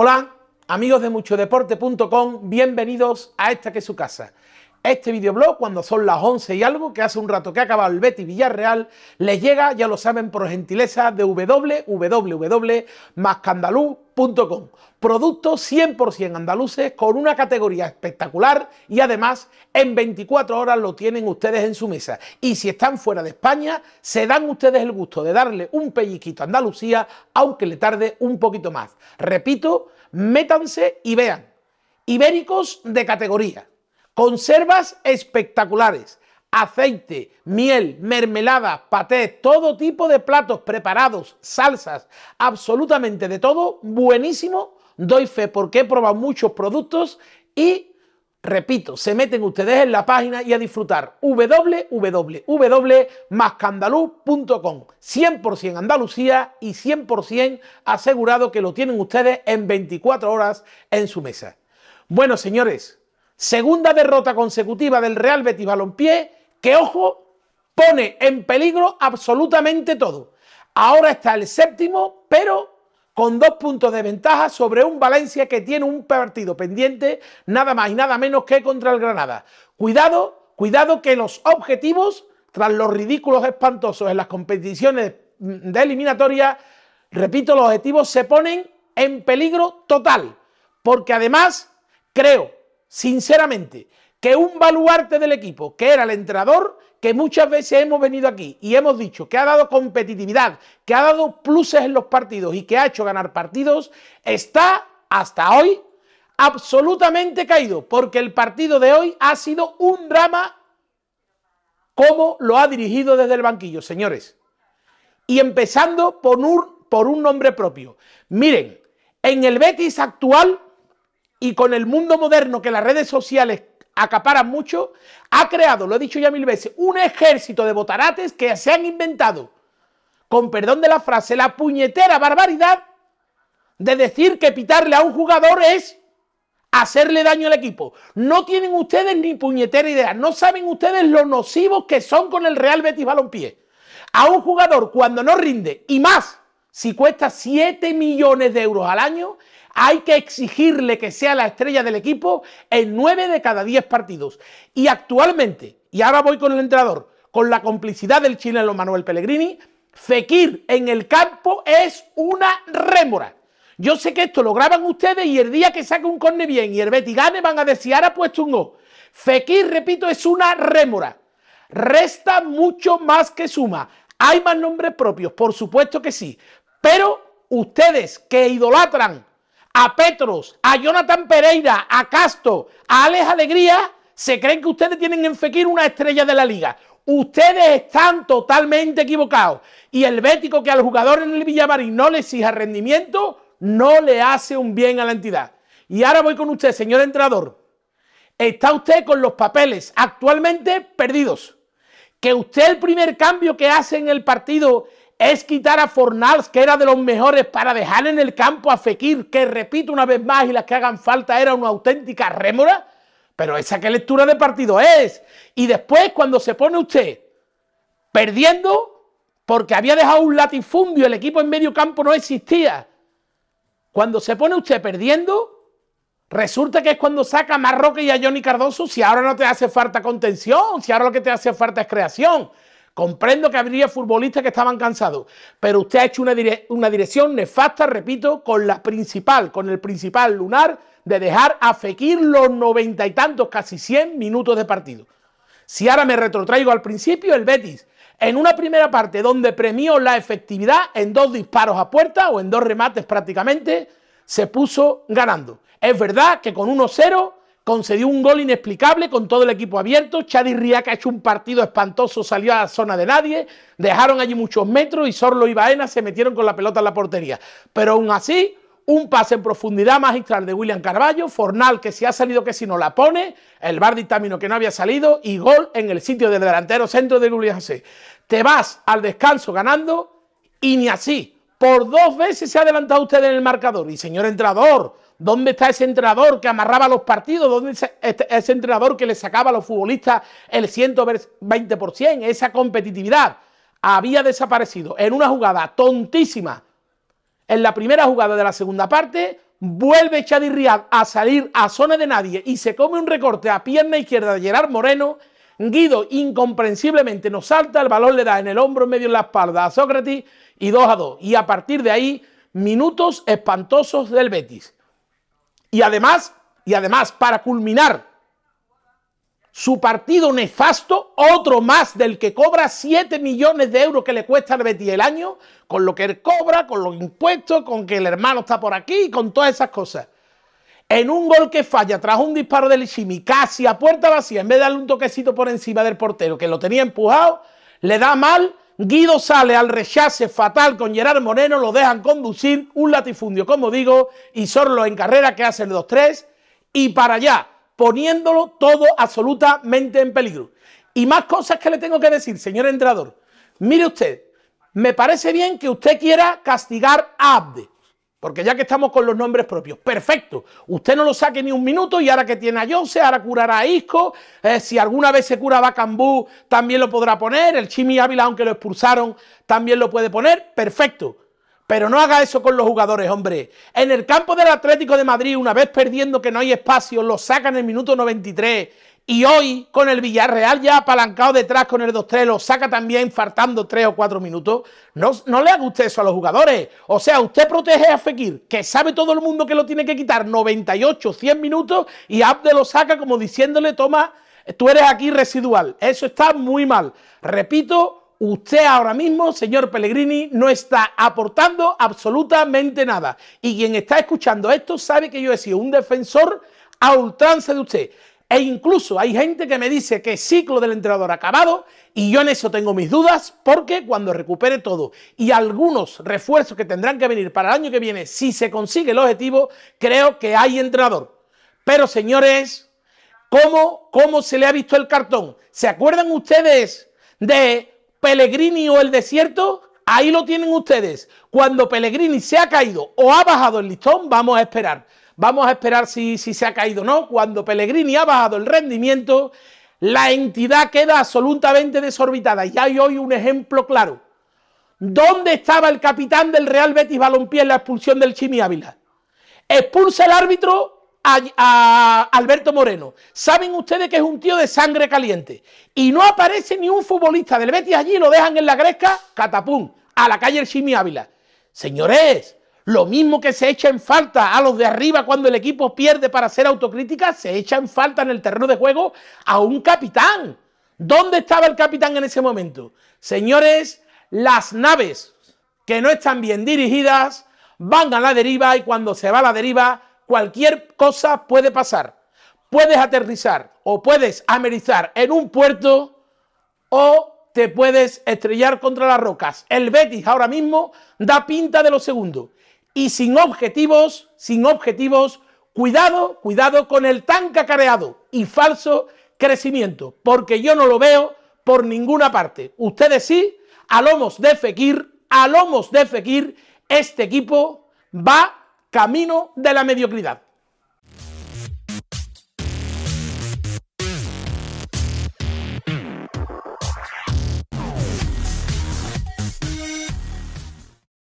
Hola, amigos de muchodeporte.com, bienvenidos a esta que es su casa este videoblog cuando son las 11 y algo, que hace un rato que ha acabado el Betty Villarreal, les llega, ya lo saben, por gentileza de www.mascandaluz.com. Productos 100% andaluces con una categoría espectacular y además en 24 horas lo tienen ustedes en su mesa. Y si están fuera de España, se dan ustedes el gusto de darle un pelliquito a Andalucía, aunque le tarde un poquito más. Repito, métanse y vean. Ibéricos de categoría. Conservas espectaculares, aceite, miel, mermelada, paté, todo tipo de platos preparados, salsas, absolutamente de todo, buenísimo. Doy fe porque he probado muchos productos y repito, se meten ustedes en la página y a disfrutar www.mascandaluz.com. 100% Andalucía y 100% asegurado que lo tienen ustedes en 24 horas en su mesa. Bueno, señores, Segunda derrota consecutiva del Real Betis Balompié, que ojo, pone en peligro absolutamente todo. Ahora está el séptimo, pero con dos puntos de ventaja sobre un Valencia que tiene un partido pendiente, nada más y nada menos que contra el Granada. Cuidado, cuidado que los objetivos, tras los ridículos espantosos en las competiciones de eliminatoria, repito, los objetivos se ponen en peligro total, porque además creo sinceramente, que un baluarte del equipo, que era el entrenador, que muchas veces hemos venido aquí y hemos dicho que ha dado competitividad, que ha dado pluses en los partidos y que ha hecho ganar partidos, está hasta hoy absolutamente caído, porque el partido de hoy ha sido un drama como lo ha dirigido desde el banquillo, señores. Y empezando por un, por un nombre propio. Miren, en el Betis actual y con el mundo moderno que las redes sociales acaparan mucho, ha creado, lo he dicho ya mil veces, un ejército de botarates que se han inventado, con perdón de la frase, la puñetera barbaridad de decir que pitarle a un jugador es hacerle daño al equipo. No tienen ustedes ni puñetera idea, no saben ustedes lo nocivos que son con el Real Betis Balompié. A un jugador cuando no rinde, y más si cuesta 7 millones de euros al año, hay que exigirle que sea la estrella del equipo en 9 de cada 10 partidos. Y actualmente, y ahora voy con el entrenador, con la complicidad del chileno Manuel Pellegrini, Fekir en el campo es una rémora. Yo sé que esto lo graban ustedes y el día que saque un corne bien y el Betty gane van a decir, ahora ha puesto un O. Fekir, repito, es una rémora. Resta mucho más que suma. ¿Hay más nombres propios? Por supuesto que sí. Pero ustedes que idolatran a Petros, a Jonathan Pereira, a Castro, a Alex Alegría, se creen que ustedes tienen en Fekir una estrella de la liga. Ustedes están totalmente equivocados. Y el bético que al jugador en el Villamarín no le exija rendimiento, no le hace un bien a la entidad. Y ahora voy con usted, señor entrenador. Está usted con los papeles actualmente perdidos. Que usted el primer cambio que hace en el partido es quitar a Fornals, que era de los mejores, para dejar en el campo a Fekir, que repito una vez más, y las que hagan falta era una auténtica rémora. Pero esa qué lectura de partido es. Y después, cuando se pone usted perdiendo, porque había dejado un latifundio, el equipo en medio campo no existía. Cuando se pone usted perdiendo, resulta que es cuando saca a Marroque y a Johnny Cardoso, si ahora no te hace falta contención, si ahora lo que te hace falta es creación. Comprendo que habría futbolistas que estaban cansados, pero usted ha hecho una, dirección nefasta, repito, con la principal, con el principal lunar de dejar a Fekir los noventa y tantos, casi 100 minutos de partido. Si ahora me retrotraigo al principio, el Betis, en una primera parte donde premió la efectividad en dos disparos a puerta o en dos remates prácticamente, se puso ganando. Es verdad que con 1-0 concedió un gol inexplicable con todo el equipo abierto. Chadi Riaca ha hecho un partido espantoso, salió a la zona de nadie, dejaron allí muchos metros y Sorlo y Baena se metieron con la pelota en la portería. Pero aún así, un pase en profundidad magistral de William Carballo, Fornal que si ha salido que si no la pone, el Bardi Tamino que no había salido y gol en el sitio del delantero centro de Luis José. Te vas al descanso ganando y ni así. Por dos veces se ha adelantado usted en el marcador. Y señor entrador, ¿Dónde está ese entrenador que amarraba los partidos? ¿Dónde está este, ese entrenador que le sacaba a los futbolistas el 120%? Esa competitividad había desaparecido en una jugada tontísima. En la primera jugada de la segunda parte, vuelve Chadi Riad a salir a zona de nadie y se come un recorte a pierna izquierda de Gerard Moreno. Guido incomprensiblemente nos salta, el balón le da en el hombro, en medio en la espalda a Sócrates y 2 a 2. Y a partir de ahí, minutos espantosos del Betis. Y además, y además, para culminar, su partido nefasto, otro más del que cobra 7 millones de euros que le cuesta al Betis el año, con lo que él cobra, con los impuestos, con que el hermano está por aquí, con todas esas cosas. En un gol que falla tras un disparo del Lichimi, casi a puerta vacía, en vez de darle un toquecito por encima del portero que lo tenía empujado, le da mal Guido sale al rechace fatal con Gerard Moreno, lo dejan conducir, un latifundio, como digo, y Sorlo en carrera que hacen el 2-3 y para allá, poniéndolo todo absolutamente en peligro. Y más cosas que le tengo que decir, señor entrador. Mire usted, me parece bien que usted quiera castigar a Abde. Porque ya que estamos con los nombres propios, perfecto. Usted no lo saque ni un minuto y ahora que tiene a Jose, ahora curará a Isco. Eh, si alguna vez se cura Bacambú, también lo podrá poner. El Chimi Ávila, aunque lo expulsaron, también lo puede poner. Perfecto. Pero no haga eso con los jugadores, hombre. En el campo del Atlético de Madrid, una vez perdiendo que no hay espacio, lo sacan en el minuto 93 y hoy, con el Villarreal ya apalancado detrás con el 2-3, lo saca también faltando 3 o 4 minutos. No, no le haga usted eso a los jugadores. O sea, usted protege a Fekir, que sabe todo el mundo que lo tiene que quitar 98, 100 minutos, y Abde lo saca como diciéndole, toma, tú eres aquí residual. Eso está muy mal. Repito, usted ahora mismo, señor Pellegrini, no está aportando absolutamente nada. Y quien está escuchando esto sabe que yo he sido un defensor a ultranza de usted. E incluso hay gente que me dice que ciclo del entrenador acabado y yo en eso tengo mis dudas porque cuando recupere todo y algunos refuerzos que tendrán que venir para el año que viene, si se consigue el objetivo, creo que hay entrenador. Pero señores, ¿cómo, cómo se le ha visto el cartón? ¿Se acuerdan ustedes de Pellegrini o el desierto? Ahí lo tienen ustedes. Cuando Pellegrini se ha caído o ha bajado el listón, vamos a esperar. Vamos a esperar si, se ha caído o no. Cuando Pellegrini ha bajado el rendimiento, la entidad queda absolutamente desorbitada. Y hay hoy un ejemplo claro. ¿Dónde estaba el capitán del Real Betis Balompié en la expulsión del Chimi Ávila? Expulsa el árbitro a, a, Alberto Moreno. Saben ustedes que es un tío de sangre caliente. Y no aparece ni un futbolista del Betis allí, lo dejan en la gresca, catapum, a la calle el Chimi Ávila. Señores, lo mismo que se echa en falta a los de arriba cuando el equipo pierde para hacer autocrítica, se echa en falta en el terreno de juego a un capitán. ¿Dónde estaba el capitán en ese momento? Señores, las naves que no están bien dirigidas van a la deriva y cuando se va a la deriva cualquier cosa puede pasar. Puedes aterrizar o puedes amerizar en un puerto o te puedes estrellar contra las rocas. El Betis ahora mismo da pinta de lo segundo y sin objetivos, sin objetivos, cuidado, cuidado con el tan cacareado y falso crecimiento, porque yo no lo veo por ninguna parte. Ustedes sí, a lomos de Fekir, a lomos de Fekir, este equipo va camino de la mediocridad.